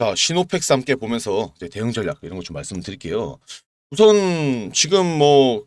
자, 시노팩스 함께 보면서 대응 전략 이런 거 좀 말씀드릴게요. 우선 지금 뭐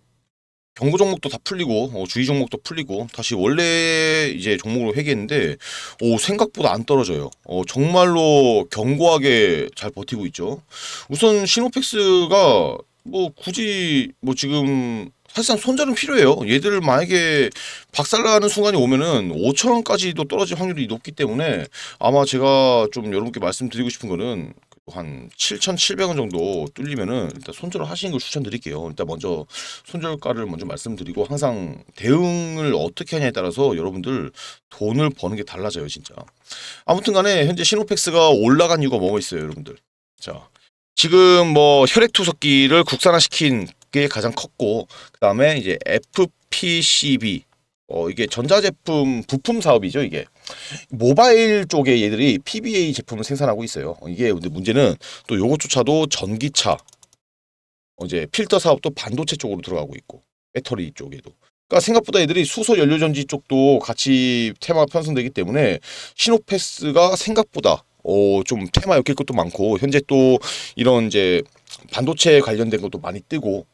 경고 종목도 다 풀리고 어, 주의 종목도 풀리고 다시 원래 이제 종목으로 회귀했는데 오 생각보다 안 떨어져요. 어, 정말로 견고하게 잘 버티고 있죠. 우선 시노팩스가 뭐 굳이 뭐 지금 사실상 손절은 필요해요. 얘들 만약에 박살나는 순간이 오면은 5천 원까지도 떨어질 확률이 높기 때문에 아마 제가 좀 여러분께 말씀드리고 싶은 거는 한 7,700원 정도 뚫리면은 일단 손절을 하시는 걸 추천드릴게요. 일단 먼저 손절가를 먼저 말씀드리고 항상 대응을 어떻게 하냐에 따라서 여러분들 돈을 버는 게 달라져요, 진짜. 아무튼 간에 현재 신호팩스가 올라간 이유가 뭐가 있어요, 여러분들. 자. 지금 뭐 혈액 투석기를 국산화시킨 그게 가장 컸고 그다음에 이제 FPCB 어 이게 전자제품 부품 사업이죠 이게 모바일 쪽에 얘들이 PBA 제품을 생산하고 있어요 어, 이게 근데 문제는 또 요것조차도 전기차 어, 이제 필터 사업도 반도체 쪽으로 들어가고 있고 배터리 쪽에도 그러니까 생각보다 애들이 수소 연료 전지 쪽도 같이 테마가 편성되기 때문에 시노패스가 생각보다 어, 좀 테마 엮일 것도 많고 현재 또 이런 이제 반도체 관련된 것도 많이 뜨고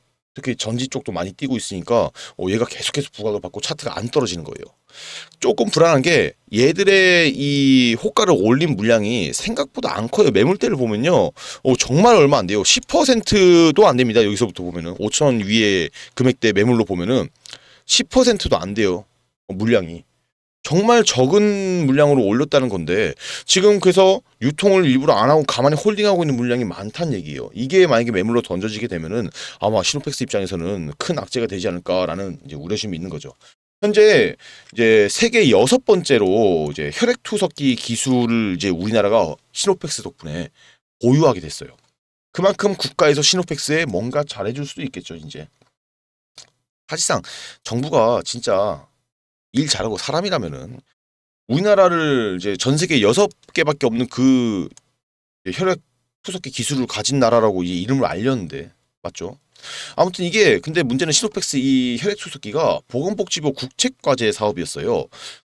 특히 전지 쪽도 많이 뛰고 있으니까 어, 얘가 계속해서 부각을 받고 차트가 안 떨어지는 거예요. 조금 불안한 게 얘들의 이 호가를 올린 물량이 생각보다 안 커요. 매물대를 보면요. 어, 정말 얼마 안 돼요. 10%도 안 됩니다. 여기서부터 보면은 5천 위에 금액대 매물로 보면은 10%도 안 돼요. 물량이. 정말 적은 물량으로 올렸다는 건데 지금 그래서 유통을 일부러 안 하고 가만히 홀딩하고 있는 물량이 많다는 얘기예요. 이게 만약에 매물로 던져지게 되면은 아마 시노팩스 입장에서는 큰 악재가 되지 않을까라는 이제 우려심이 있는 거죠. 현재 이제 세계 여섯 번째로 이제 혈액 투석기 기술을 이제 우리나라가 시노팩스 덕분에 보유하게 됐어요. 그만큼 국가에서 시노팩스에 뭔가 잘해줄 수도 있겠죠 이제. 사실상 정부가 진짜 일 잘하고 사람이라면은 우리나라를 이제 전 세계 여섯 개밖에 없는 그 혈액 후석기 기술을 가진 나라라고 이 이름을 알렸는데 맞죠? 아무튼 이게 근데 문제는 시노팩스 이 혈액 후석기가 보건복지부 국책과제 사업이었어요.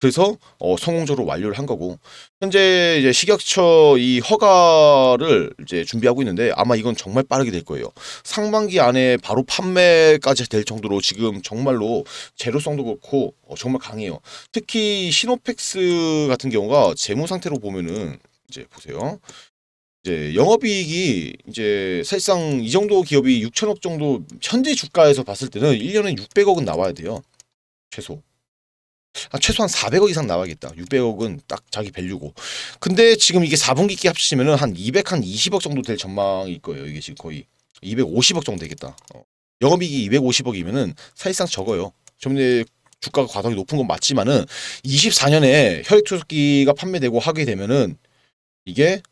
그래서 어, 성공적으로 완료를 한 거고 현재 이제 식약처 이 허가를 이제 준비하고 있는데 아마 이건 정말 빠르게 될 거예요. 상반기 안에 바로 판매까지 될 정도로 지금 정말로 제로성도 그렇고 어, 정말 강해요. 특히 시노펙스 같은 경우가 재무 상태로 보면은 이제 보세요. 이제 영업이익이 이제 사실상 이 정도 기업이 6천억 정도 현재 주가에서 봤을 때는 1년에 600억은 나와야 돼요. 최소. 한 아, 최소한 400억 이상 나와야겠다. 600억은 딱 자기 밸류고. 근데 지금 이게 4분기끼 합치면은 한 200, 한 20억 정도 될 전망일 거예요. 이게 지금 거의 250억 정도 되겠다. 어. 영업이익이 250억이면은 사실상 적어요. 좀 전에 주가가 과도하게 높은 건 맞지만은 24년에 혈액투석기가 판매되고 하게 되면은 이게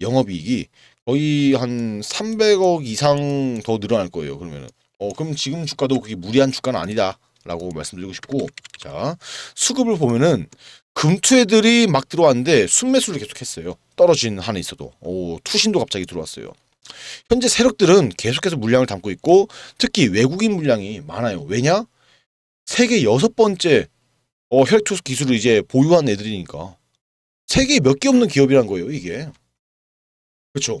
영업이익이 거의 한 300억 이상 더 늘어날 거예요. 그러면은 어 그럼 지금 주가도 그게 무리한 주가는 아니다. 라고 말씀드리고 싶고 자 수급을 보면은 금투애들이 막 들어왔는데 순매수를 계속했어요. 떨어진 한에 있어도 오 투신도 갑자기 들어왔어요. 현재 세력들은 계속해서 물량을 담고 있고 특히 외국인 물량이 많아요. 왜냐? 세계 여섯 번째 어, 혈투수 기술을 이제 보유한 애들이니까 세계 에몇 개 없는 기업이란 거예요. 이게 그렇죠.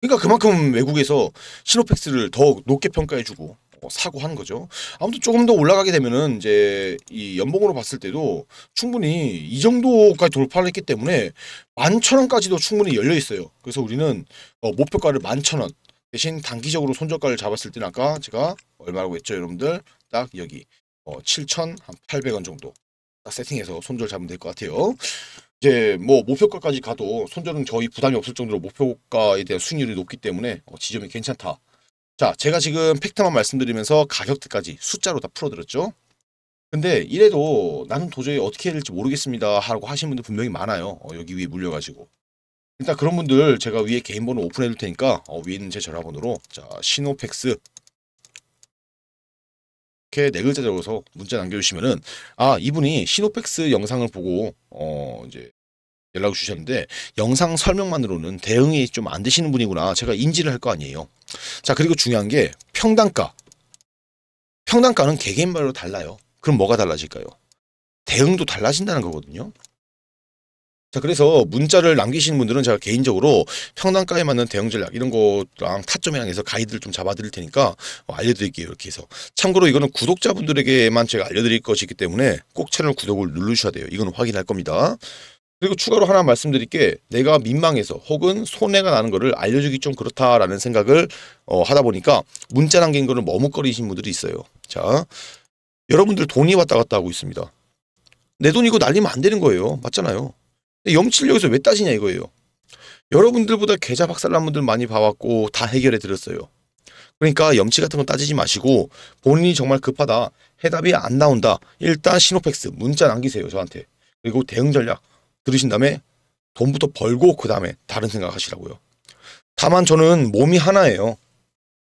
그러니까 그만큼 외국에서 시노팩스를 더 높게 평가해주고 어, 사고 하는 거죠. 아무튼 조금 더 올라가게 되면은 이제 이 연봉으로 봤을 때도 충분히 이 정도까지 돌파를 했기 때문에 만천 원까지도 충분히 열려 있어요. 그래서 우리는 어, 목표가를 만천 원 대신 단기적으로 손절가를 잡았을 때는 아까 제가 얼마라고 했죠, 여러분들 딱 여기 어, 7,800원 정도 딱 세팅해서 손절 잡으면 될 것 같아요. 이제 뭐 목표가까지 가도 손절은 저희 부담이 없을 정도로 목표가에 대한 수익률이 높기 때문에 어, 지점이 괜찮다. 자, 제가 지금 팩트만 말씀드리면서 가격대까지 숫자로 다 풀어드렸죠. 근데 이래도 나는 도저히 어떻게 해야 될지 모르겠습니다 하고 하시는 분들 분명히 많아요. 어, 여기 위에 물려가지고. 일단 그런 분들 제가 위에 개인번호 오픈해 둘 테니까 어, 위에 있는 제 전화번호로 자 신호팩스 이렇게 네 글자 적어서 문자 남겨주시면은 아 이분이 신호팩스 영상을 보고 어 이제 연락을 주셨는데 영상 설명만으로는 대응이 좀 안 되시는 분이구나 제가 인지를 할 거 아니에요. 자 그리고 중요한 게 평단가. 평단가는 개개인별로 달라요. 그럼 뭐가 달라질까요? 대응도 달라진다는 거거든요. 자 그래서 문자를 남기시는 분들은 제가 개인적으로 평단가에 맞는 대응 전략 이런 거랑 타점이랑 해서 가이드를 좀 잡아드릴 테니까 어, 알려드릴게요 이렇게 해서 참고로 이거는 구독자분들에게만 제가 알려드릴 것이기 때문에 꼭 채널 구독을 누르셔야 돼요 이건 확인할 겁니다 그리고 추가로 하나 말씀드릴 게 내가 민망해서 혹은 손해가 나는 거를 알려주기 좀 그렇다라는 생각을 어, 하다 보니까 문자 남긴 거는 머뭇거리신 분들이 있어요. 자, 여러분들 돈이 왔다 갔다 하고 있습니다. 내 돈이고 날리면 안 되는 거예요. 맞잖아요. 염치를 여기서왜 따지냐 이거예요. 여러분들보다 계좌 박살난 분들 많이 봐왔고 다 해결해 드렸어요. 그러니까 염치 같은 건 따지지 마시고 본인이 정말 급하다. 해답이 안 나온다. 일단 신호팩스 문자 남기세요 저한테. 그리고 대응 전략 들으신 다음에 돈부터 벌고 그 다음에 다른 생각하시라고요. 다만 저는 몸이 하나예요.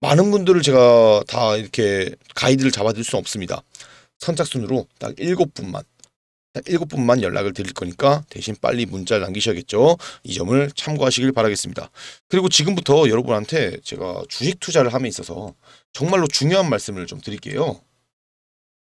많은 분들을 제가 다 이렇게 가이드를 잡아드릴 수는 없습니다. 선착순으로 딱 일곱 분만 딱 일곱 분만 연락을 드릴 거니까 대신 빨리 문자를 남기셔야겠죠. 이 점을 참고하시길 바라겠습니다. 그리고 지금부터 여러분한테 제가 주식 투자를 함에 있어서 정말로 중요한 말씀을 좀 드릴게요.